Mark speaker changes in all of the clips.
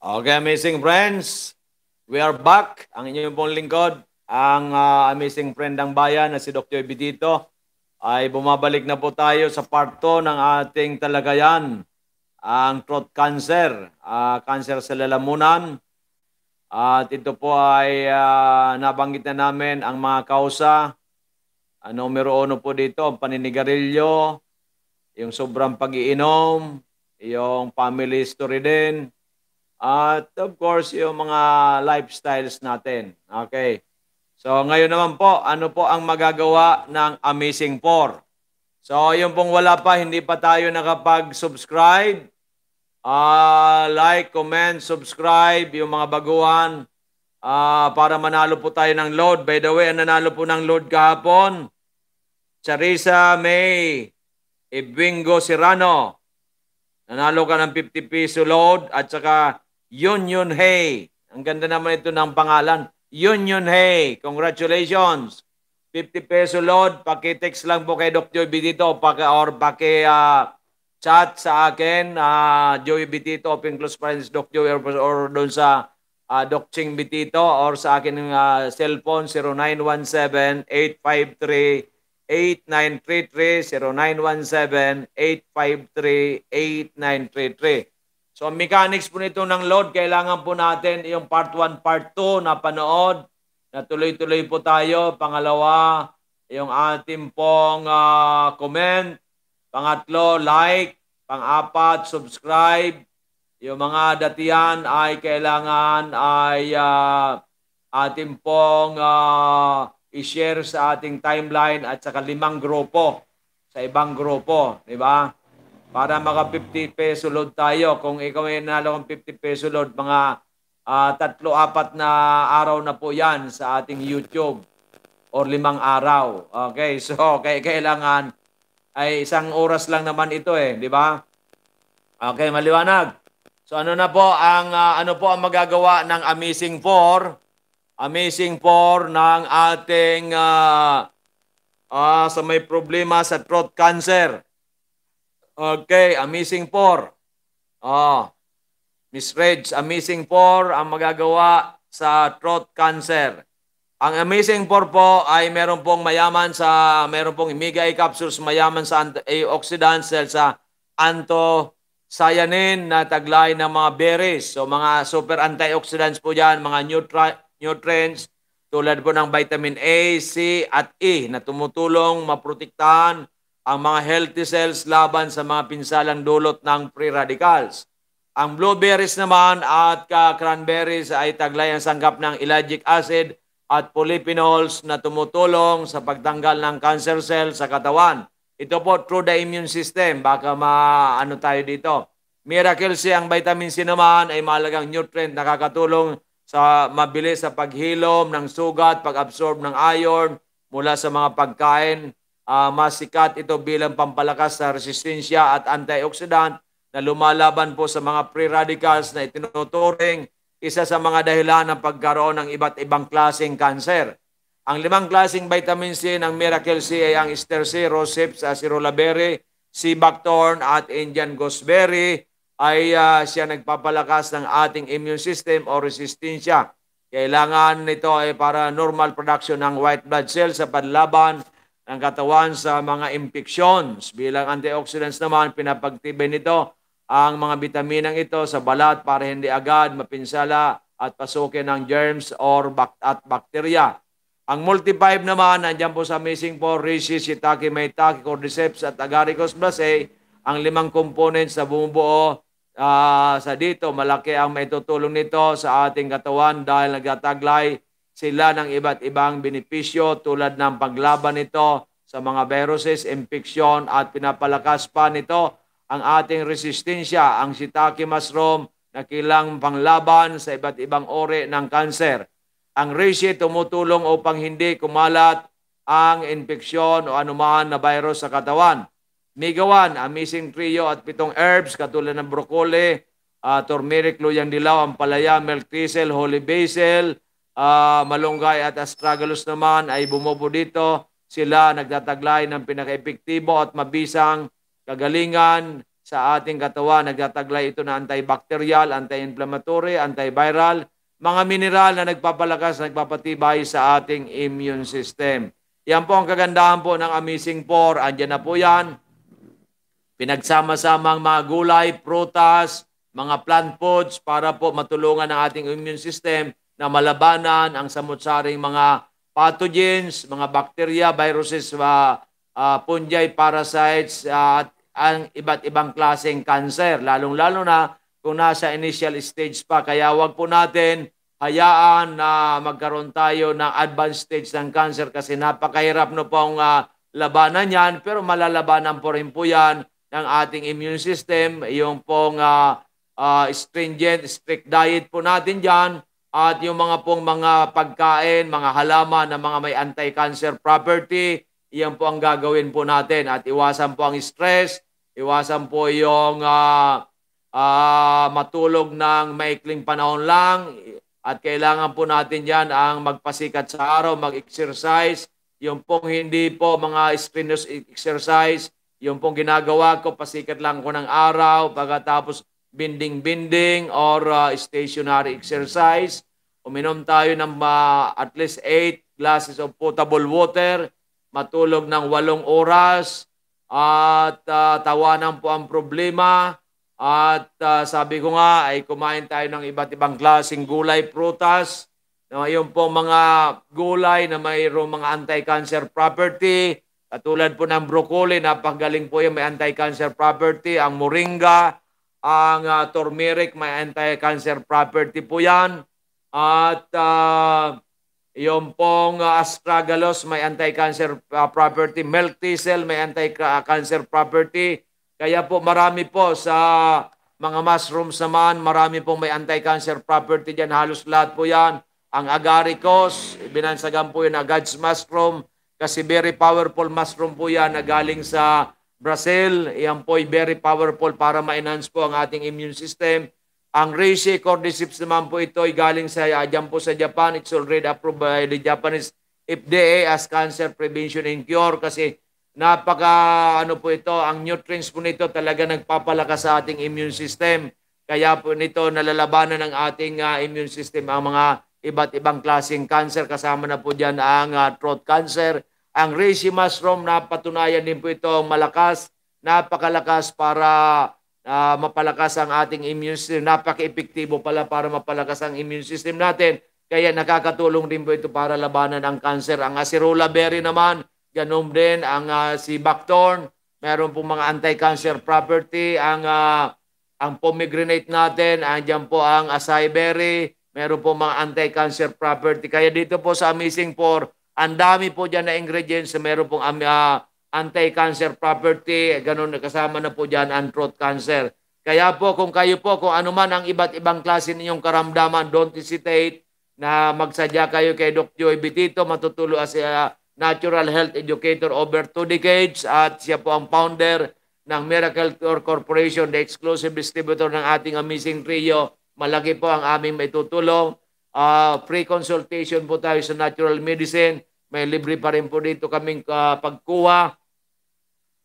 Speaker 1: Okay, amazing friends. We are back. Ang inyong pong lingkod, ang uh, amazing friend ng bayan na si Dr. Ebidito ay bumabalik na po tayo sa part 2 ng ating talagayan, ang throat cancer, uh, cancer sa lalamunan. at ito po ay uh, nabanggit na namin ang mga kausa. Uh, numero 1 po dito, ang paninigarilyo, yung sobrang pag-iinom, yung family history din, at of course, yung mga lifestyles natin. Okay. So ngayon naman po, ano po ang magagawa ng Amazing Four? So yung pong wala pa, hindi pa tayo nakapag-subscribe. Uh, like, comment, subscribe, yung mga baguhan uh, para manalo po tayo ng load. By the way, ang nanalo po ng load kahapon, Charissa May Ibingo Serrano. Nanalo ka ng 50 peso load at saka yun Yun Hey. Ang ganda naman ito ng pangalan. Yun Yun Hey. Congratulations. 50 peso load. Pakitext lang po kay Dr. Bitito paki, or paki uh, chat sa akin. Uh, ah, Joey Bitito, open close friends, Doc Joey or, or doon sa uh, Doc Ching Bitito or sa akin uh, cellphone 0917 853 0917-853-8933. So ang mechanics po nito ng load, kailangan po natin yung part 1, part 2 na panood. Na tuloy-tuloy po tayo. Pangalawa, yung ating pong uh, comment. Pangatlo, like. Pangapat, subscribe. Yung mga datiyan ay kailangan ay uh, ating pong uh, i-share sa ating timeline at sa limang grupo, sa ibang grupo, di ba? para maka 50 peso load tayo. Kung ikaw ay nalo ng 50 peso load, mga uh, ah, tatlo-apat na araw na po yan sa ating YouTube or limang araw. Okay, so okay, kailangan ay isang oras lang naman ito eh, di ba? Okay, maliwanag. So ano na po ang uh, ano po ang magagawa ng Amazing Four? Amazing Four ng ating uh, uh, sa may problema sa throat cancer. Okay, Amazing Four. Oh, Miss Reg, Amazing Four ang magagawa sa throat cancer. Ang Amazing Four po ay meron pong mayaman sa, meron pong omega capsules mayaman sa antioxidants eh, dahil sa anthocyanin na taglay ng mga berries. So mga super antioxidants po dyan, mga nutri- nutrients tulad po ng vitamin A, C at E na tumutulong maprotektahan ang mga healthy cells laban sa mga pinsalang dulot ng free radicals. Ang blueberries naman at cranberries ay taglay ang sangkap ng ellagic acid at polyphenols na tumutulong sa pagtanggal ng cancer cells sa katawan. Ito po through the immune system. Baka maano tayo dito. Miracle C ang vitamin C naman ay malagang nutrient na kakatulong sa mabilis sa paghilom ng sugat, pag-absorb ng iron mula sa mga pagkain uh, masikat ito bilang pampalakas sa resistensya at antioxidant na lumalaban po sa mga free radicals na itinuturing isa sa mga dahilan ng pagkaroon ng iba't ibang klaseng kanser. Ang limang klaseng vitamin C ng Miracle C ay ang Ester C, Roseps, Acerola Berry, C. Bactorn at Indian Gooseberry ay uh, siya nagpapalakas ng ating immune system o resistensya. Kailangan nito ay para normal production ng white blood cells sa panlaban ng katawan sa mga infections. Bilang antioxidants naman, pinapagtibay nito ang mga bitaminang ito sa balat para hindi agad mapinsala at pasukin ng germs or bak- at bakterya. Ang multi naman, nandiyan po sa Missing 4, Rishi, Shiitake, Maitake, Cordyceps at Agaricus Blase, ang limang components sa bumubuo uh, sa dito. Malaki ang maitutulong nito sa ating katawan dahil nagtataglay sila ng iba't ibang benepisyo tulad ng paglaban nito sa mga viruses, infeksyon at pinapalakas pa nito ang ating resistensya, ang shiitake mushroom na kilang panglaban sa iba't ibang ore ng kanser. Ang reishi tumutulong upang hindi kumalat ang infeksyon o anuman na virus sa katawan. Migawan, ang missing trio at pitong herbs katulad ng broccoli, uh, turmeric, luyang dilaw, ampalaya, milk thistle, holy basil, uh, Malunggay at Astragalus naman ay bumubo dito. Sila nagtataglay ng pinakaepektibo at mabisang kagalingan sa ating katawan. Nagtataglay ito na antibacterial, anti-inflammatory, antiviral, mga mineral na nagpapalakas, nagpapatibay sa ating immune system. Yan po ang kagandahan po ng Amazing Four. Andiyan na po yan. Pinagsama-sama ang mga gulay, prutas, mga plant foods para po matulungan ang ating immune system na malabanan ang samutsaring mga pathogens, mga bacteria, viruses, uh, uh, fungi, parasites, uh, at ang iba't ibang klaseng cancer, lalong-lalo na kung nasa initial stage pa. Kaya wag po natin hayaan na magkaroon tayo ng advanced stage ng cancer kasi napakahirap no pong uh, ah, labanan yan, pero malalabanan po rin po yan ng ating immune system, yung pong uh, uh, stringent, strict diet po natin dyan, at yung mga pong mga pagkain, mga halaman na mga may anti-cancer property, iyan po ang gagawin po natin at iwasan po ang stress, iwasan po yung uh, uh, matulog ng maikling panahon lang at kailangan po natin yan ang magpasikat sa araw, mag-exercise, yung pong hindi po mga strenuous exercise, yung pong ginagawa ko, pasikat lang ko ng araw, pagkatapos bending-bending or uh, stationary exercise. Uminom tayo ng uh, at least 8 glasses of potable water, matulog ng 8 oras, at uh, tawanan po ang problema. At uh, sabi ko nga ay kumain tayo ng iba't ibang klaseng gulay, prutas. Ngayon po mga gulay na mayroong mga anti-cancer property. Katulad po ng broccoli, napagaling po yung may anti-cancer property. Ang moringa, ang uh, turmeric, may anti-cancer property po yan. At uh, yung pong uh, astragalus, may anti-cancer uh, property. Milk thistle, may anti-cancer property. Kaya po marami po sa mga mushrooms naman, marami pong may anti-cancer property diyan Halos lahat po yan. Ang agaricus, binansagan po yun, agad's mushroom. Kasi very powerful mushroom po yan na galing sa Brazil, iyan po ay very powerful para ma-enhance po ang ating immune system. Ang reishi cordyceps naman po ito ay galing sa ah, dyan po sa Japan. It's already approved by the Japanese FDA as cancer prevention and cure kasi napaka ano po ito, ang nutrients po nito talaga nagpapalakas sa ating immune system. Kaya po nito nalalabanan ng ating uh, immune system ang mga iba't ibang klaseng cancer. Kasama na po dyan ang uh, throat cancer, ang reishi mushroom, napatunayan din po ito malakas, napakalakas para uh, mapalakas ang ating immune system. Napaka-epektibo pala para mapalakas ang immune system natin. Kaya nakakatulong din po ito para labanan ang cancer. Ang acerola berry naman, ganun din. Ang uh, si Bactorn, meron po mga anti-cancer property. Ang, uh, ang pomegranate natin, andyan po ang acai berry. Meron po mga anti-cancer property. Kaya dito po sa Amazing Four, ang dami po dyan na ingredients. Meron pong uh, anti-cancer property. Ganun, kasama na po dyan ang throat cancer. Kaya po kung kayo po, kung ano man ang iba't ibang klase ninyong karamdaman, don't hesitate na magsadya kayo kay Dr. Joy Bitito. Matutulo as a natural health educator over two decades at siya po ang founder ng Miracle Cure Corporation, the exclusive distributor ng ating Amazing Trio. Malaki po ang aming maitutulong. Uh, free consultation po tayo sa natural medicine. May libre pa rin po dito kaming ah, pagkuha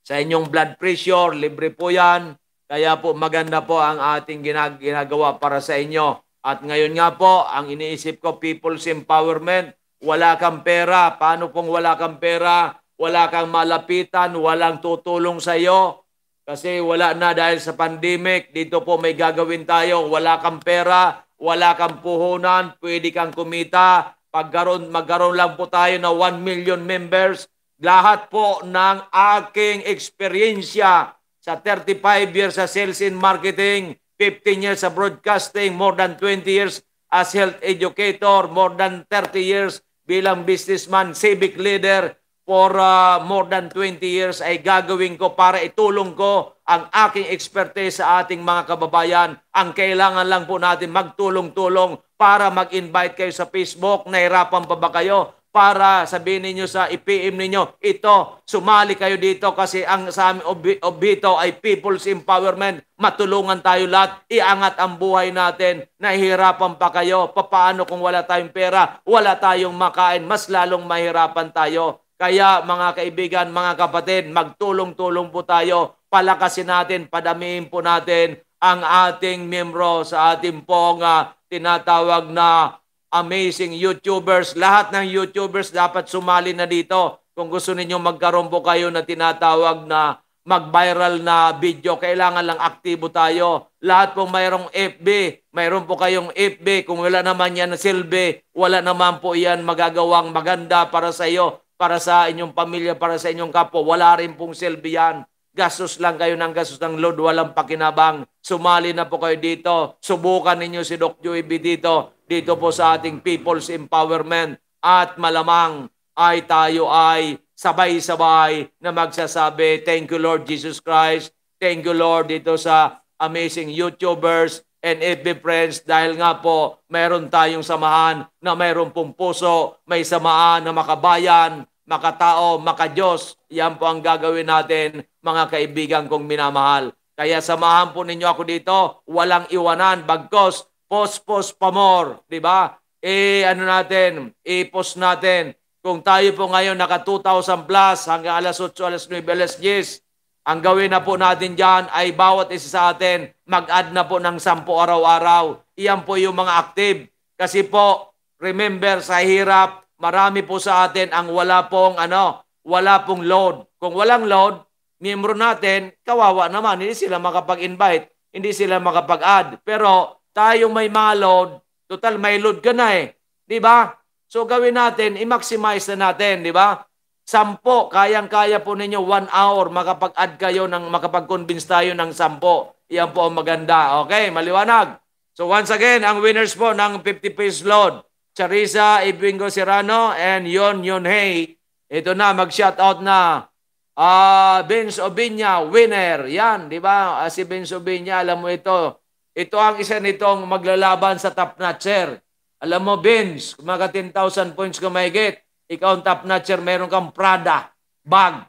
Speaker 1: sa inyong blood pressure. Libre po yan. Kaya po maganda po ang ating ginag ginagawa para sa inyo. At ngayon nga po, ang iniisip ko, people's empowerment. Wala kang pera. Paano pong wala kang pera? Wala kang malapitan. Walang tutulong sa iyo. Kasi wala na dahil sa pandemic. Dito po may gagawin tayo. Wala kang pera. Wala kang puhunan. Pwede kang kumita pagkaroon, magkaroon lang po tayo na 1 million members. Lahat po ng aking eksperyensya sa 35 years sa sales and marketing, 15 years sa broadcasting, more than 20 years as health educator, more than 30 years bilang businessman, civic leader, for uh, more than 20 years ay gagawin ko para itulong ko ang aking expertise sa ating mga kababayan. Ang kailangan lang po natin magtulong-tulong para mag-invite kayo sa Facebook. Nahirapan pa ba kayo? para sabihin niyo sa IPM pm ninyo, ito, sumali kayo dito kasi ang sa aming obito ay people's empowerment. Matulungan tayo lahat, iangat ang buhay natin. Nahihirapan pa kayo, papaano kung wala tayong pera, wala tayong makain, mas lalong mahirapan tayo. Kaya mga kaibigan, mga kapatid, magtulong-tulong po tayo. Palakasin natin, padamiin po natin ang ating membro sa ating pong uh, tinatawag na amazing YouTubers. Lahat ng YouTubers dapat sumali na dito. Kung gusto ninyo magkaroon po kayo na tinatawag na mag-viral na video, kailangan lang aktibo tayo. Lahat po mayroong FB, mayroon po kayong FB. Kung wala naman yan silbi, wala naman po yan magagawang maganda para sa iyo para sa inyong pamilya, para sa inyong kapwa. Wala rin pong silbi yan. Gastos lang kayo ng gastos ng Lord, walang pakinabang. Sumali na po kayo dito. Subukan ninyo si Doc Joey dito. Dito po sa ating People's Empowerment. At malamang ay tayo ay sabay-sabay na magsasabi, Thank you Lord Jesus Christ. Thank you Lord dito sa amazing YouTubers and FB Friends dahil nga po meron tayong samahan na meron pong puso, may samahan na makabayan, makatao, makadiyos. Yan po ang gagawin natin mga kaibigan kong minamahal. Kaya samahan po ninyo ako dito, walang iwanan, bagkos, post-post pamor, di ba? Eh, ano natin, i-post natin. Kung tayo po ngayon naka 2,000 plus hanggang alas 8, alas 9, alas 10, ang gawin na po natin dyan ay bawat isa sa atin, mag-add na po ng sampu araw-araw. Iyan po yung mga active. Kasi po, remember sa hirap, marami po sa atin ang wala pong, ano, wala pong load. Kung walang load, miyembro natin, kawawa naman, hindi sila makapag-invite, hindi sila makapag-add. Pero tayong may mga load, total may load ka na eh. Di ba? So gawin natin, i-maximize na natin, di ba? Sampo, kayang-kaya po ninyo one hour makapag-add kayo ng makapag-convince tayo ng sampo. Iyan po ang maganda. Okay, maliwanag. So once again, ang winners po ng 50 pesos load, Charissa Ibingo Serrano and Yon Yon Hey. Ito na, mag-shoutout na uh, Vince Obinya, winner. Yan, di ba? Uh, si Vince Obinya, alam mo ito. Ito ang isa nitong maglalaban sa top notcher. Alam mo, Vince, mga 10,000 points ka mahigit, ikaw ang top notcher, meron kang Prada bag.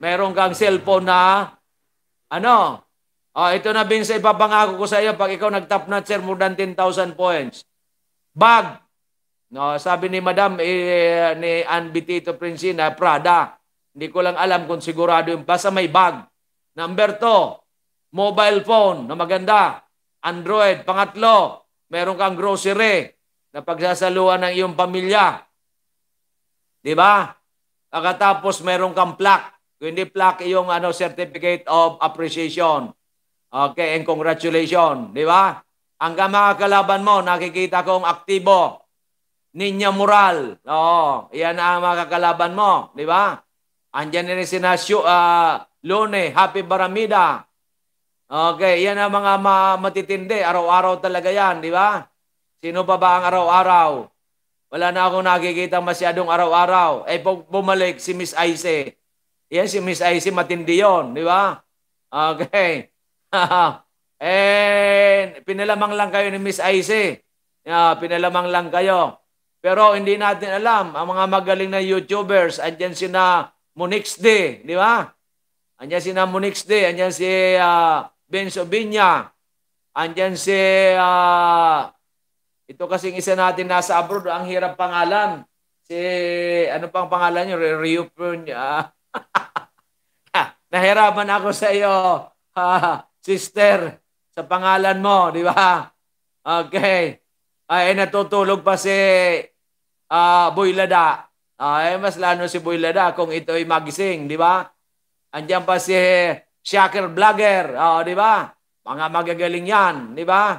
Speaker 1: Meron kang cellphone na ano? Oh, ito na Vince, ipapangako ko sa iyo pag ikaw nag-top notcher more than 10,000 points. Bag. No, sabi ni Madam eh, ni Ann Bitito Prinsina, Prada. Hindi ko lang alam kung sigurado yung basta may bag. Number two, mobile phone na maganda. Android. Pangatlo, meron kang grocery na pagsasaluan ng iyong pamilya. Di ba? Pagkatapos meron kang plaque. Kung hindi plaque, yung ano, certificate of appreciation. Okay, and congratulations. Di ba? Hanggang mga kalaban mo, nakikita kong aktibo. Ninya moral. Oo, yan ang mga kalaban mo. Di ba? Andiyan rin si Nasio, uh, ah, Lone, Happy Baramida. Okay, yan ang mga ma- matitindi. Araw-araw talaga yan, di ba? Sino pa ba ang araw-araw? Wala na akong nakikita masyadong araw-araw. Eh, bumalik si Miss Ice. Yes, si Miss Ice matindi yon, di ba? Okay. eh, pinalamang lang kayo ni Miss Ice. Yeah, pinalamang lang kayo. Pero hindi natin alam, ang mga magaling na YouTubers, andyan si na Monix D, di ba? Andyan si na Monix D, andyan si uh, ah, Ben Sobinya, andyan si uh, ito kasi kasing isa natin nasa abroad, ang hirap pangalan. Si, ano pang pangalan nyo? Rio Prunia. ah, nahirapan ako sa iyo, sister, sa pangalan mo, di ba? Okay. Ay, natutulog pa si uh, ah, Boylada. Ay, mas lalo si Boylada kung ito ay magising, di ba? Andiyan pa si Shaker Blogger, oh, di ba? Mga magagaling yan, di ba?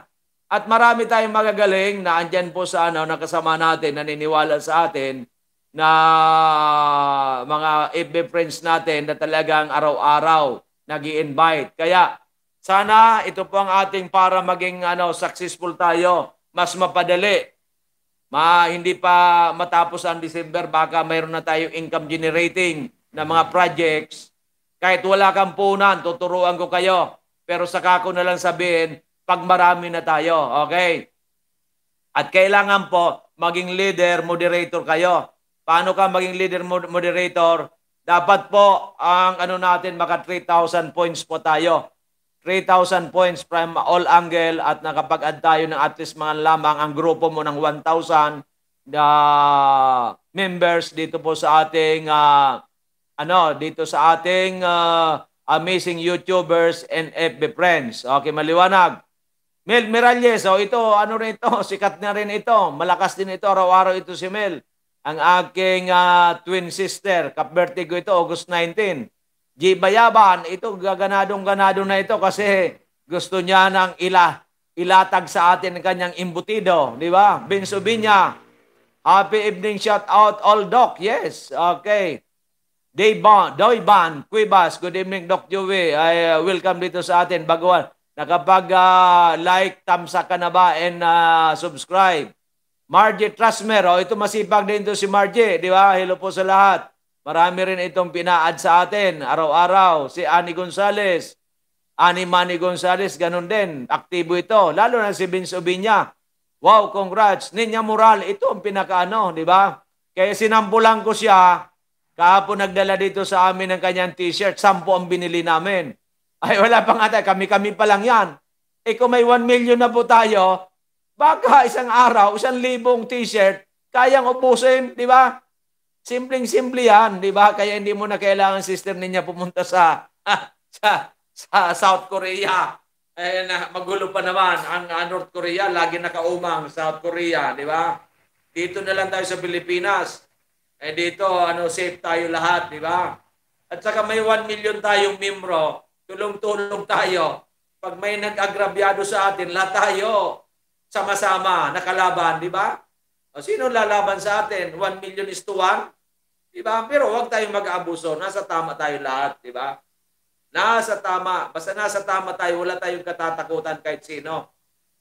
Speaker 1: At marami tayong magagaling na andyan po sa ano, nakasama natin, naniniwala sa atin na mga FB friends natin na talagang araw-araw nag invite Kaya sana ito po ang ating para maging ano, successful tayo, mas mapadali. Ma, hindi pa matapos ang December, baka mayroon na tayo income generating na mga projects. Kahit wala kang punan, tuturuan ko kayo. Pero saka ko na lang sabihin, pag marami na tayo. Okay? At kailangan po maging leader, moderator kayo. Paano ka maging leader, moderator? Dapat po ang ano natin, maka 3,000 points po tayo. 3,000 points from all angle at nakapag-add tayo ng at least mga lamang ang grupo mo ng 1,000 the members dito po sa ating uh, ano dito sa ating uh, amazing YouTubers and FB friends. Okay, maliwanag. Mel Miralles, oh, ito, ano rin ito, sikat na rin ito. Malakas din ito, araw-araw ito si Mel. Ang aking uh, twin sister, kapberte ko ito, August 19. G. Bayaban, ito, gaganadong-ganado na ito kasi gusto niya ng ila, ilatag sa atin ang kanyang imbutido. Di ba? Vince Binya, happy evening shout out all doc. Yes, okay. Dayban, Doyban, Cuibas, good evening Doc Joey. I uh, welcome dito sa atin, baguhan. Nakapag-like, thumbs up ka na ba and uh, subscribe. Margie Trasmer, oh, ito masipag din to si Margie, di ba? Hello po sa lahat. Marami rin itong pina-add sa atin araw-araw. Si Ani Gonzales, Ani Manny Gonzales, ganun din. Aktibo ito. Lalo na si Vince Obinya. Wow, congrats. Ninya Moral, ito ang pinakaano, di ba? Kaya sinampulan ko siya, kahapon nagdala dito sa amin ng kanyang t-shirt. Sampo ang binili namin. Ay, wala pa nga tayo. Kami-kami pa lang yan. Eh kung may 1 million na po tayo, baka isang araw, isang libong t-shirt, kayang ubusin, di ba? Simpleng-simple yan, di ba? Kaya hindi mo na kailangan sister ninya pumunta sa sa, sa South Korea. Eh, na, magulo pa naman. Ang uh, North Korea, lagi nakaumang South Korea, di ba? Dito na lang tayo sa Pilipinas. Eh dito, ano, safe tayo lahat, di ba? At saka may 1 million tayong membro Tulong-tulong tayo. Pag may nag-agrabyado sa atin, lahat tayo sama-sama nakalaban, di ba? O sino lalaban sa atin? 1 million is to 1? Di ba? Pero huwag tayong mag-abuso. Nasa tama tayo lahat, di ba? Nasa tama. Basta nasa tama tayo, wala tayong katatakutan kahit sino.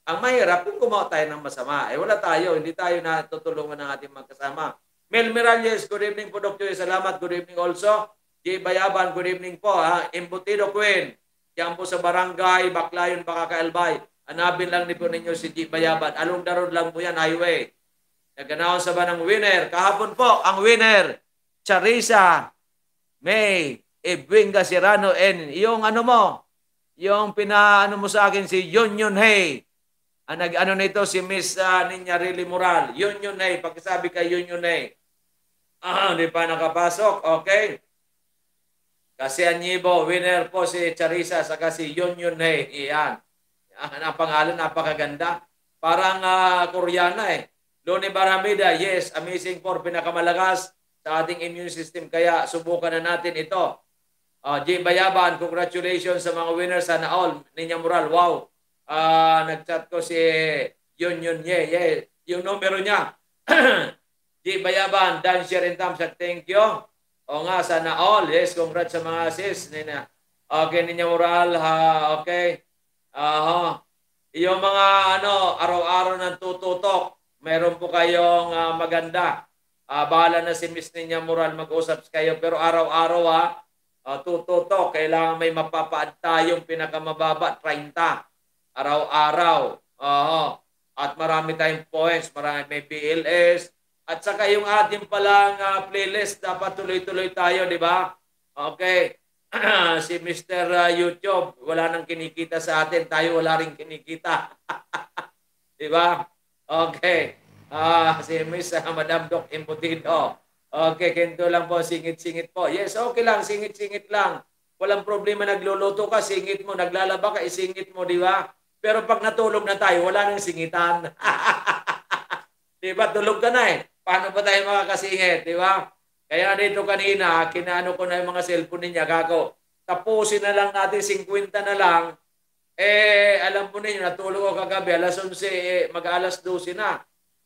Speaker 1: Ang mahirap kung gumawa tayo ng masama. Eh wala tayo, hindi tayo natutulungan ng ating magkasama. Mel Miralles, good evening po Dr. Salamat. Good evening also. J. Bayaban, good evening po. Ha? Embutido Queen. Yan po sa barangay, Baklayon, Bakakaelbay. Hanapin lang ni po ninyo si J. Bayaban. Along darod lang po yan, highway. Naganaw sa ba ng winner? Kahapon po, ang winner, Charisa May Ebwinga Serrano and yung ano mo, yung pinaano mo sa akin si Yun Hay. Ang nag-ano nito si Miss uh, Ninya Rili Moral. Yun Hay, Hey. Pagkasabi kay Yun Hay. Ah, hindi pa nakapasok. Okay. Kasi Anyibo, winner po si Charisa sa kasi Yun Yun Hei. Iyan. Ang pangalan, napakaganda. Parang uh, Koreana eh. Lone Baramida, yes, amazing for pinakamalakas sa ating immune system. Kaya subukan na natin ito. Uh, ah, Jay Bayaban, congratulations sa mga winners. Sana all. Ninya Moral, wow. Uh, nag-chat ko si Yun Yun Ye. Yeah. Yung numero niya. Jay Bayaban, Dan Sherin Tamsak, thank you. O nga, sana all. Yes, congrats sa mga sis. Nina. Okay, Ninya Moral. Ha, okay. Aha. Uh, yung mga ano, araw-araw ng tututok, meron po kayong uh, maganda. Uh, bahala na si Miss Ninya Moral, mag-usap kayo. Pero araw-araw ha, uh, tututok. Kailangan may mapapaad tayong pinakamababa, 30. Araw-araw. Aha. Uh, at marami tayong points. Marami, may PLS, at saka yung ating palang uh, playlist, dapat tuloy-tuloy tayo, di ba? Okay. si Mr. Ah, YouTube, wala nang kinikita sa atin. Tayo wala rin kinikita. di ba? Okay. Uh, si Miss uh, Madam Doc Imputido. Okay, kento lang po, singit-singit po. Yes, okay lang, singit-singit lang. Walang problema, nagluluto ka, singit mo. Naglalaba ka, isingit mo, di ba? Pero pag natulog na tayo, wala nang singitan. di ba? Tulog ka na eh paano ba tayo makakasingit, di ba? Kaya dito kanina, kinaano ko na yung mga cellphone niya, kako, tapusin na lang natin, 50 na lang, eh, alam mo ninyo, natulog ako kagabi, alas 11, eh, mag-alas 12 na.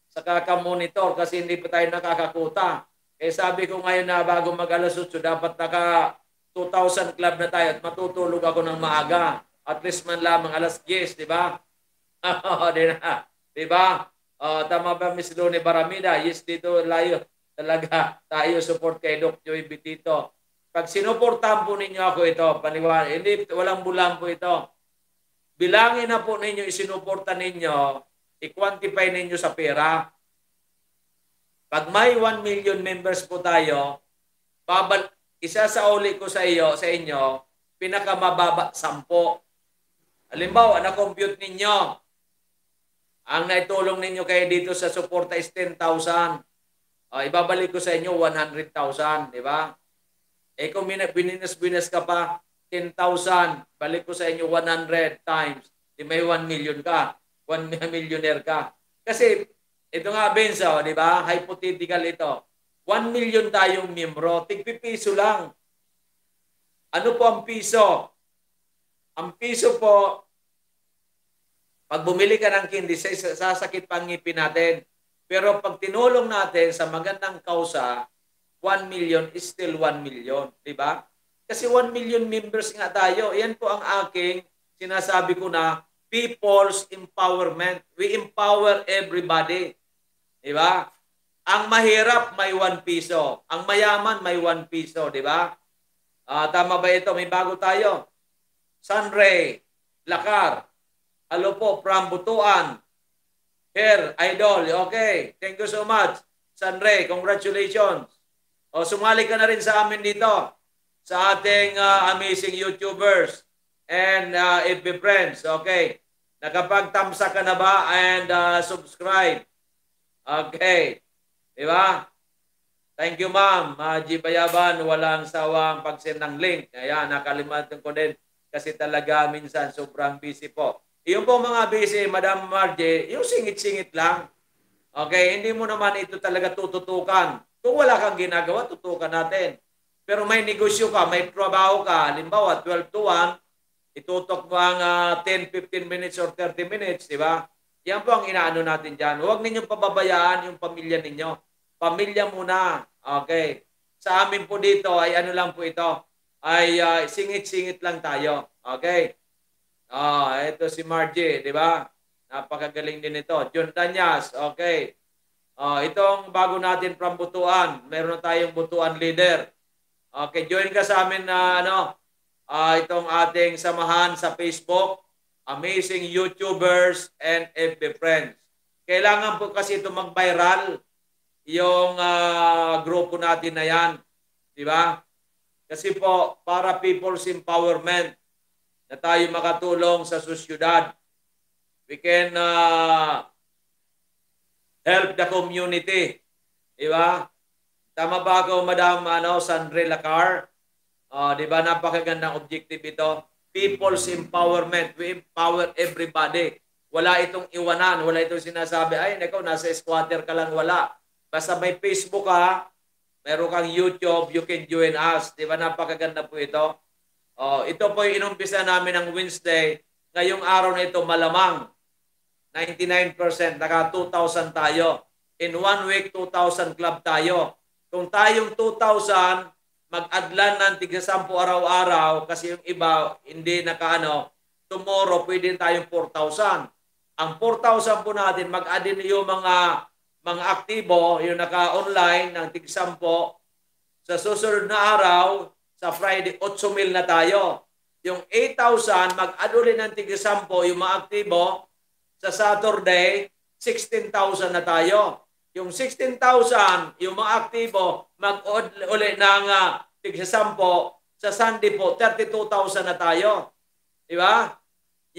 Speaker 1: Sa ka-monitor kasi hindi pa tayo nakakakuta. Eh, sabi ko ngayon na bago mag-alas 8, dapat naka 2,000 club na tayo at matutulog ako ng maaga. At least man lamang alas 10, di ba? Oo, di na. Di ba? Uh, tama ba Miss Lone Baramida? Yes, dito layo. Talaga tayo support kay Doc Joy Bitito. Pag sinuportahan po ninyo ako ito, paniwala, hindi, walang bulan po ito. Bilangin na po ninyo, isinuporta ninyo, i-quantify ninyo sa pera. Pag may 1 million members po tayo, babal, isa sa uli ko sa iyo, sa inyo, pinakamababa 10. Halimbawa, na-compute ninyo, ang naitulong ninyo kayo dito sa suporta is 10,000. Uh, ah, ibabalik ko sa inyo 100,000, di ba? Eh kung bininas-binas ka pa, 10,000, balik ko sa inyo 100 times. Di may 1 million ka. 1 millionaire ka. Kasi ito nga, Benz, oh, di ba? Hypothetical ito. 1 million tayong miyembro. Tigpipiso lang. Ano po ang piso? Ang piso po pag bumili ka ng candy, sasakit pang ngipin natin. Pero pag tinulong natin sa magandang kausa, 1 million is still 1 million. Di ba? Kasi 1 million members nga tayo. Yan po ang aking sinasabi ko na people's empowerment. We empower everybody. Di ba? Ang mahirap may 1 piso. Ang mayaman may 1 piso. Di ba? Ah, tama ba ito? May bago tayo. Sunray, Lakar, Hello po from Butuan. Here, idol. Okay. Thank you so much. Sanre, congratulations. O, sumali ka na rin sa amin dito. Sa ating uh, amazing YouTubers and uh, ah, FB friends. Okay. nakapag Nakapagtamsa ka na ba and uh, subscribe? Okay. Di ba? Thank you, ma'am. Uh, G. walang sawang pagsend ng link. Ayan, nakalimutan ko din kasi talaga minsan sobrang busy po. Yung po mga busy, Madam Marje, yung singit-singit lang. Okay, hindi mo naman ito talaga tututukan. Kung wala kang ginagawa, tutukan natin. Pero may negosyo ka, may trabaho ka, halimbawa 12 to 1, itutok mo ang uh, 10, 15 minutes or 30 minutes, di ba? Yan po ang inaano natin dyan. Huwag ninyong pababayaan yung pamilya ninyo. Pamilya muna. Okay. Sa amin po dito ay ano lang po ito, ay uh, singit-singit lang tayo. Okay. Ah, oh, ito si Margie, di ba? Napakagaling din ito. John Danyas, okay. Oh, itong bago natin from Butuan. Meron na tayong Butuan leader. Okay, join ka sa amin na ano, uh, itong ating samahan sa Facebook, Amazing YouTubers and FB Friends. Kailangan po kasi ito mag-viral yung uh, grupo natin na yan. Di ba? Kasi po, para people's empowerment na tayo makatulong sa susyudad. We can uh, help the community. Di ba? Tama ba ako, Madam ano, Sandre Lacar? Uh, di ba? Napakagandang objective ito. People's empowerment. We empower everybody. Wala itong iwanan. Wala itong sinasabi, ay, nako, nasa squatter ka lang. Wala. Basta may Facebook ka, meron kang YouTube, you can join us. Di ba? Napakaganda po ito. Oh, ito po yung inumpisa namin ng Wednesday. Ngayong araw na ito, malamang 99%, naka 2,000 tayo. In one week, 2,000 club tayo. Kung tayong 2,000, mag-adlan ng tigsasampu araw-araw kasi yung iba hindi nakaano, tomorrow pwede tayong 4,000. Ang 4,000 po natin, mag-adin yung mga mga aktibo, yung naka-online ng tigsampo. Sa susunod na araw, sa Friday, 8 mil na tayo. Yung 8,000, mag-add ulit ng tigisampo yung mga aktibo. Sa Saturday, 16,000 na tayo. Yung 16,000, yung mga aktibo, mag-add ulit ng uh, ah, tigisampo. Sa Sunday po, 32,000 na tayo. Di ba?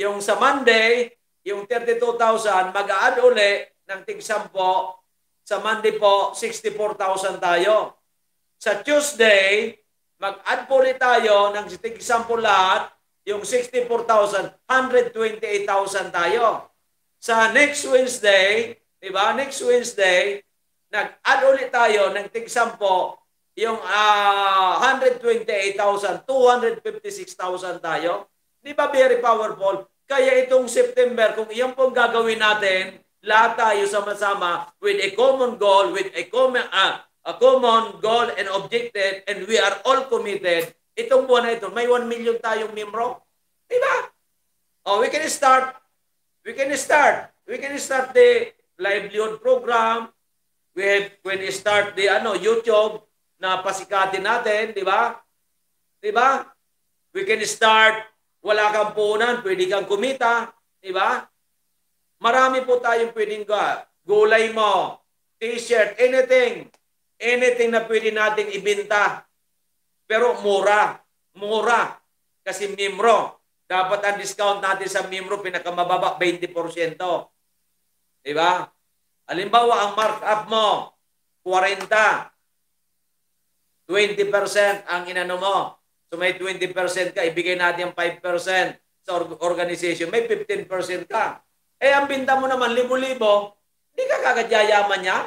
Speaker 1: Yung sa Monday, yung 32,000, mag-add ulit ng tig-sampo. Sa Monday po, 64,000 tayo. Sa Tuesday, Mag-add po tayo ng tig-sampu lahat, yung 64,000, 128,000 tayo. Sa next Wednesday, di ba? Next Wednesday, nag-add ulit tayo ng tig-sampo, yung uh, 128,000, 256,000 tayo. Di ba very powerful? Kaya itong September, kung iyan pong gagawin natin, lahat tayo sama-sama with a common goal, with a common, uh, a common goal and objective and we are all committed, itong buwan na ito, may 1 million tayong miyembro. Diba? Oh, we can start. We can start. We can start the livelihood program. We have, when we start the ano, YouTube na pasikatin natin, di ba? Di ba? We can start, wala kang puhunan, pwede kang kumita, di ba? Marami po tayong pwedeng ga, gulay mo, t-shirt, anything anything na pwede natin ibenta. Pero mura, mura. Kasi mimro, dapat ang discount natin sa mimro pinakamababa 20%. Diba? Halimbawa, ang markup mo, 40. 20% ang inano mo. So may 20% ka, ibigay natin ang 5% sa organization. May 15% ka. Eh, ang binta mo naman, libo-libo, hindi ka kagad yayaman yan.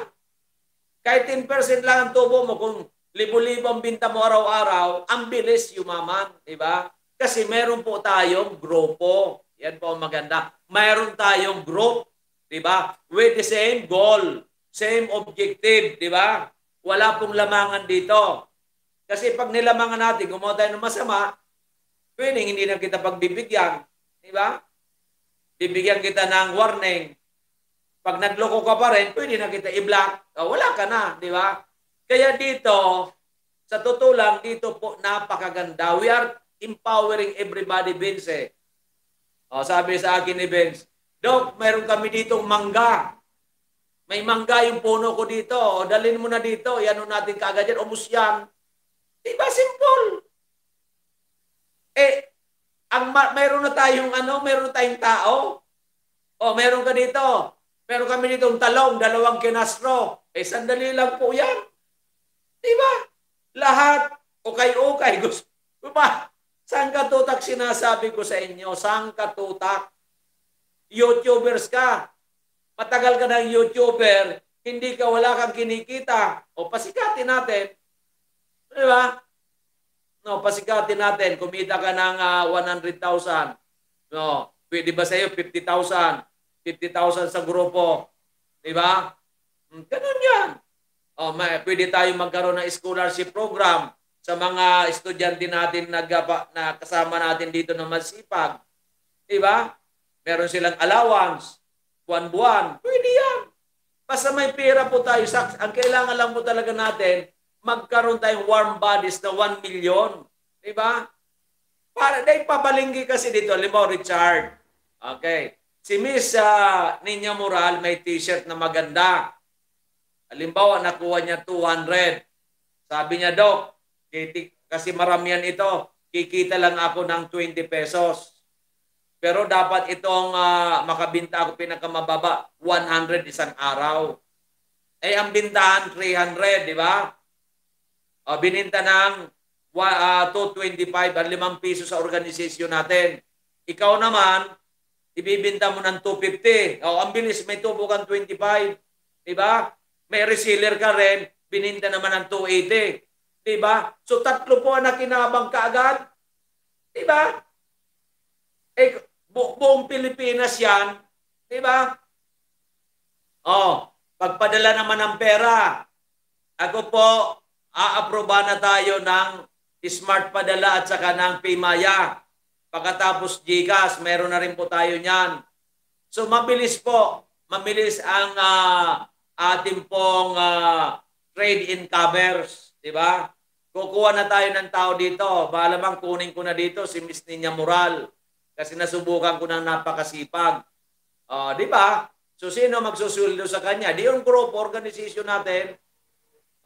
Speaker 1: Kahit 10% lang ang tubo mo, kung libo-libo ang binta mo araw-araw, ang bilis yumaman, di ba? Kasi meron po tayong grupo. Yan po ang maganda. Meron tayong group, di ba? With the same goal, same objective, di ba? Wala pong lamangan dito. Kasi pag nilamangan natin, gumawa tayo ng masama, pwede hindi na kita pagbibigyan. Di ba? Bibigyan kita ng warning, pag nagloko ka pa rin, pwede na kita i-block. Oh, wala ka na, di ba? Kaya dito, sa totoo lang, dito po napakaganda. We are empowering everybody, Vince. Eh. Oh, sabi sa akin ni Vince, Doc, mayroon kami ditong mangga. May mangga yung puno ko dito. O, oh, dalhin mo na dito. Yan natin kagad yan. Umus yan. Diba simple? Eh, ang ma- mayroon na tayong ano, mayroon na tayong tao. O, oh, mayroon ka dito. Meron kami nitong talong, dalawang kinastro. Eh, sandali lang po yan. Di ba? Lahat, okay-okay. Gusto, ba? Saan ka tutak sinasabi ko sa inyo? Saan ka tutak? YouTubers ka. Matagal ka ng YouTuber, hindi ka wala kang kinikita. O pasikatin natin. Di ba? No, pasikatin natin. Kumita ka ng uh, ah, 100,000. No, pwede ba sa'yo 50,000? 50,000 sa grupo. Di ba? Hmm, ganun yan. O, oh, may, pwede tayo magkaroon ng scholarship program sa mga estudyante natin na, na kasama natin dito na masipag. Di ba? Meron silang allowance, buwan-buwan. Pwede yan. Basta may pera po tayo. Ang kailangan lang po talaga natin, magkaroon tayong warm bodies na 1 million. Di ba? Para, dahil pabalingi kasi dito. Alam Richard. Okay. Si Miss uh, ah, Nina Moral may t-shirt na maganda. Halimbawa, nakuha niya 200. Sabi niya, Dok, kasi maramihan ito, kikita lang ako ng 20 pesos. Pero dapat itong uh, makabinta ako pinakamababa, 100 isang araw. Eh, ang bintahan, 300, di ba? O, bininta ng uh, 225 at 5 piso sa organisasyon natin. Ikaw naman, ibibinta mo ng 250. O, ang bilis, may tubo kang 25. Diba? May reseller ka rin, bininta naman ng 280. Diba? So, tatlo po na kinabang kaagad. Diba? Eh, bu- buong Pilipinas yan. Diba? O, pagpadala naman ng pera. Ako po, aaproba na tayo ng Smart Padala at saka ng Pimaya. Pagkatapos Gcash, meron na rin po tayo niyan. So mabilis po, mabilis ang uh, ating pong uh, trade in covers, di ba? Kukuha na tayo ng tao dito. Malamang kunin ko na dito si Miss Ninya Moral kasi nasubukan ko ng napakasipag. Uh, di ba? So sino magsusuldo sa kanya? Di yung group organization natin.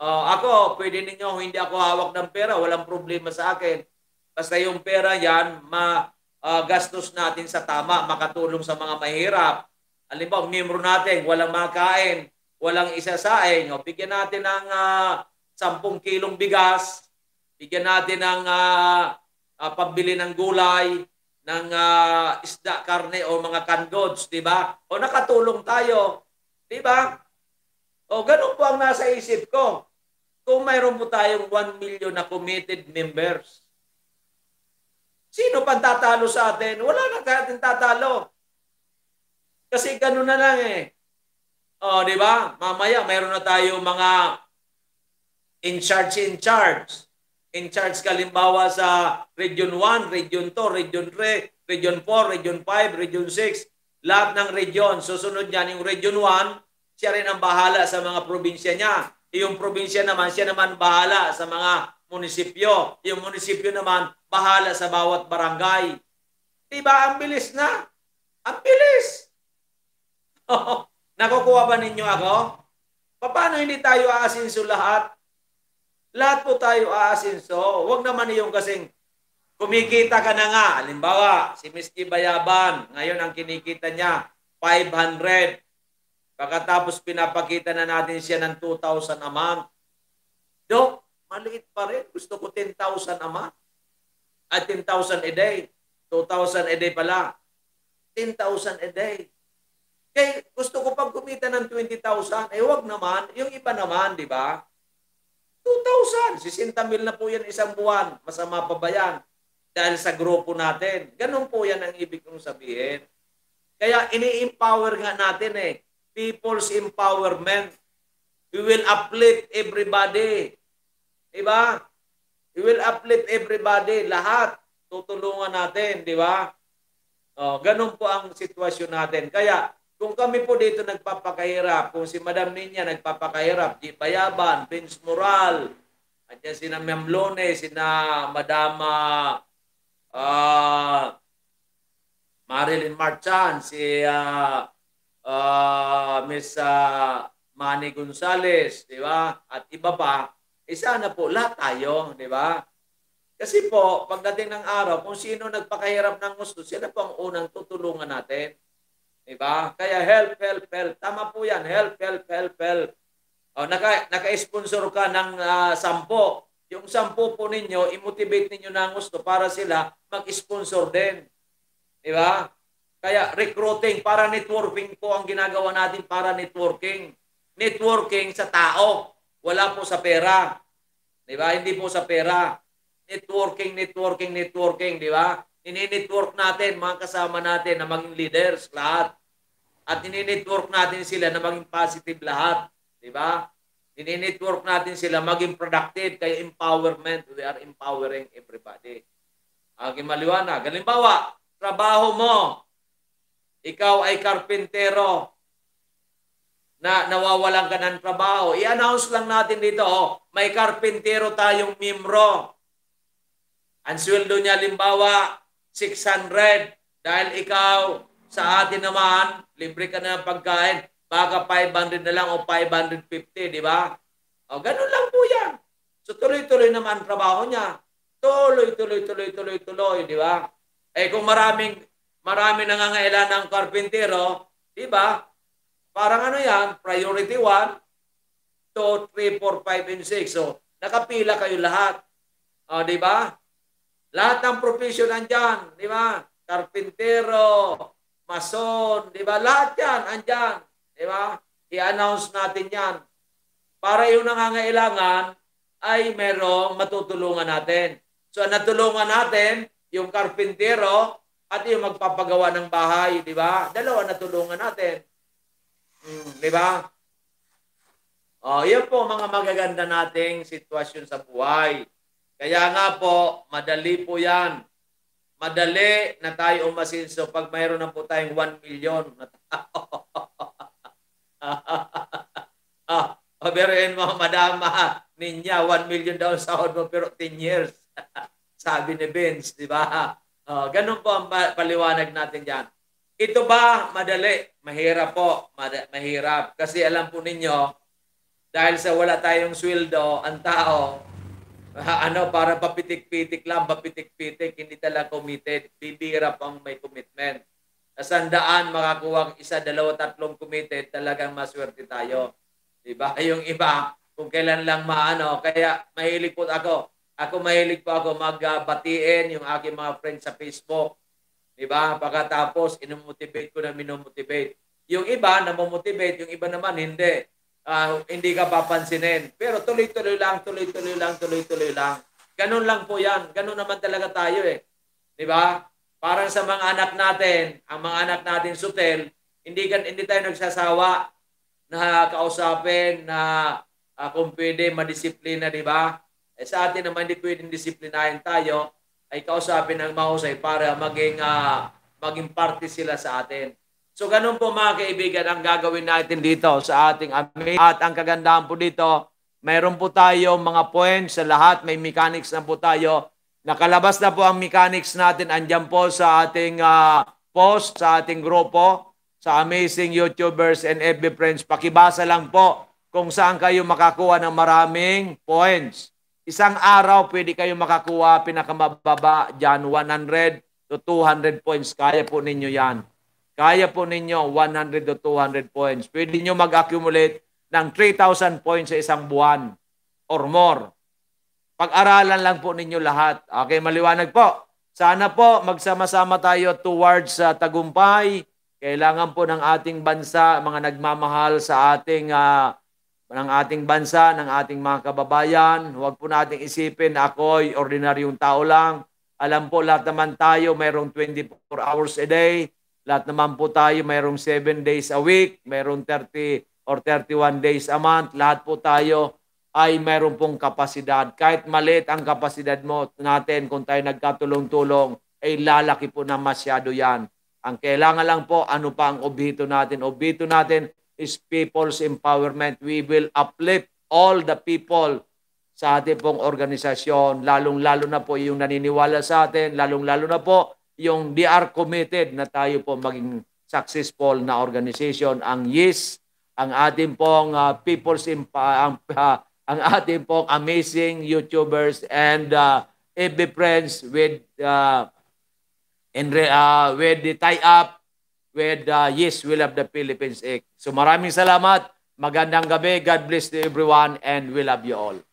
Speaker 1: Uh, ako, pwede ninyo, hindi ako hawak ng pera, walang problema sa akin. Basta yung pera yan, magastos ah, uh, natin sa tama, makatulong sa mga mahirap. Halimbawa, miyembro natin, walang makain, walang isasaing. O, bigyan natin ng uh, ah, 10 kilong bigas, bigyan natin ng uh, uh, pambili ng gulay, ng uh, isda, karne o mga canned goods, di ba? O nakatulong tayo, di ba? O ganun po ang nasa isip ko. Kung mayroon po tayong 1 million na committed members, Sino pang tatalo sa atin? Wala na ating tatalo. Kasi ganun na lang eh. O, oh, di ba? Mamaya, mayroon na tayo mga in charge, in charge. In charge kalimbawa sa Region 1, Region 2, Region 3, Region 4, Region 5, Region 6. Lahat ng region. Susunod yan, yung Region 1, siya rin ang bahala sa mga probinsya niya. Yung probinsya naman, siya naman bahala sa mga munisipyo. Yung munisipyo naman, bahala sa bawat barangay. Diba? Ang bilis na. Ang bilis. Nakukuha ba ninyo ako? Paano hindi tayo aasinso lahat? Lahat po tayo aasinso. Huwag naman yung kasing kumikita ka na nga. Halimbawa, si Miski Bayaban, ngayon ang kinikita niya, 500. Pagkatapos pinapakita na natin siya ng 2,000 a month. Dok, maliit pa rin. Gusto ko 10,000 a month at ah, 10,000 a day. 2,000 a day pala. 10,000 a day. Kaya gusto ko pag kumita ng 20,000, eh wag naman, yung iba naman, di ba? 2,000, 60 mil na po yan isang buwan. Masama pa ba yan? Dahil sa grupo natin. Ganun po yan ang ibig kong sabihin. Kaya ini-empower nga natin eh. People's empowerment. We will uplift everybody. Diba? We will uplift everybody, lahat. Tutulungan natin, di ba? Oh, ganun po ang sitwasyon natin. Kaya kung kami po dito nagpapakahirap, kung si Madam Ninya nagpapakahirap, di Bayaban, Vince Moral, at yan si Ma'am Lone, si Madam Madama uh, Marilyn Marchan, si uh, uh, Miss uh, Manny Gonzales, di ba? At iba pa, eh sana po, lahat tayo, di ba? Kasi po, pagdating ng araw, kung sino nagpakahirap ng gusto, sila po ang unang tutulungan natin. Di ba? Kaya help, help, help. Tama po yan, help, help, help, help. O, naka, naka-sponsor ka ng uh, sampo. Yung sampo po ninyo, i-motivate ninyo ng gusto para sila mag-sponsor din. Di ba? Kaya recruiting, para networking po ang ginagawa natin para networking. Networking sa tao. Wala po sa pera. Di ba? Hindi po sa pera. Networking, networking, networking, di ba? Ini-network natin mga kasama natin na maging leaders lahat. At ini-network natin sila na maging positive lahat, di ba? Ini-network natin sila maging productive kaya empowerment, we are empowering everybody. Aking maliwanag. Halimbawa, trabaho mo, ikaw ay karpintero, na nawawalan ka ng trabaho. I-announce lang natin dito, oh, may karpintero tayong mimro. Ang sweldo niya, limbawa, 600. Dahil ikaw, sa atin naman, libre ka na ng pagkain. Baka 500 na lang o 550, di ba? O, oh, ganun lang po yan. So tuloy-tuloy naman trabaho niya. Tuloy, tuloy, tuloy, tuloy, tuloy, di ba? Eh kung maraming marami nangangailan ng karpintero, di ba? Parang ano yan, priority 1, 2, 3, 4, 5, and 6. So, nakapila kayo lahat. O, oh, di ba? Lahat ng profession nandyan, di ba? Carpintero, mason, di ba? Lahat yan, andyan. Di ba? I-announce natin yan. Para yung nangangailangan ay merong matutulungan natin. So, natulungan natin yung carpintero at yung magpapagawa ng bahay, di ba? Dalawa natulungan natin. Mm, di ba? Oh, yun po mga magaganda nating sitwasyon sa buhay. Kaya nga po, madali po yan. Madali na tayo umasinso pag mayroon na po tayong 1 million na tao. ah, pabiruin mo, madama, ninya, 1 million daw sa mo, pero 10 years. Sabi ni Vince, di ba? Oh, ganun po ang paliwanag natin dyan. Ito ba madali? Mahirap po, mahirap. Kasi alam po ninyo, dahil sa wala tayong sweldo, ang tao, ano, para papitik-pitik lang, papitik-pitik, hindi talaga committed. Bibira pang may commitment. Sa sandaan, makakuha ang isa, dalawa, tatlong committed, talagang maswerte tayo. Diba? Yung iba, kung kailan lang maano. Kaya mahilig po ako. Ako mahilig po ako magbatiin ah, yung aking mga friends sa Facebook. Di ba? Pagkatapos, inomotivate ko na minomotivate. Yung iba, namomotivate. Yung iba naman, hindi. Uh, hindi ka papansinin. Pero tuloy-tuloy lang, tuloy-tuloy lang, tuloy-tuloy lang. Ganun lang po yan. Ganun naman talaga tayo eh. Di ba? Parang sa mga anak natin, ang mga anak natin sutel, hindi, kan, hindi tayo nagsasawa na kausapin, na uh, kung pwede madisiplina, di ba? Eh, sa atin naman, hindi pwedeng disiplinahin tayo ay kausapin ng mahusay para maging, uh, maging parte sila sa atin. So ganun po mga kaibigan ang gagawin natin dito sa ating amin. At ang kagandahan po dito, mayroon po tayo mga points sa lahat. May mechanics na po tayo. Nakalabas na po ang mechanics natin. Andiyan po sa ating uh, post, sa ating grupo, sa Amazing YouTubers and FB Friends. Pakibasa lang po kung saan kayo makakuha ng maraming points. Isang araw, pwede kayo makakuha pinakamababa dyan, 100 to 200 points. Kaya po ninyo yan. Kaya po ninyo 100 to 200 points. Pwede nyo mag-accumulate ng 3,000 points sa isang buwan or more. Pag-aralan lang po ninyo lahat. Okay, maliwanag po. Sana po magsama-sama tayo towards uh, tagumpay. Kailangan po ng ating bansa, mga nagmamahal sa ating uh, ng ating bansa, ng ating mga kababayan. Huwag po nating isipin na ako ay ordinaryong tao lang. Alam po, lahat naman tayo mayroong 24 hours a day. Lahat naman po tayo mayroong 7 days a week, mayroong 30 or 31 days a month. Lahat po tayo ay mayroong pong kapasidad. Kahit maliit ang kapasidad mo natin kung tayo nagkatulong-tulong, ay lalaki po na masyado yan. Ang kailangan lang po, ano pa ang obito natin? Obito natin, is people's empowerment. We will uplift all the people sa ating pong organisasyon, lalong-lalo na po yung naniniwala sa atin, lalong-lalo na po yung they are committed na tayo po maging successful na organization. Ang YES, ang ating pong uh, people's imp- ah, ang, uh, ang ating pong amazing YouTubers and uh, FB friends with uh, in, uh, with the tie-up with uh, Yes, We Love the Philippines Act. So maraming salamat. Magandang gabi. God bless to everyone and we love you all.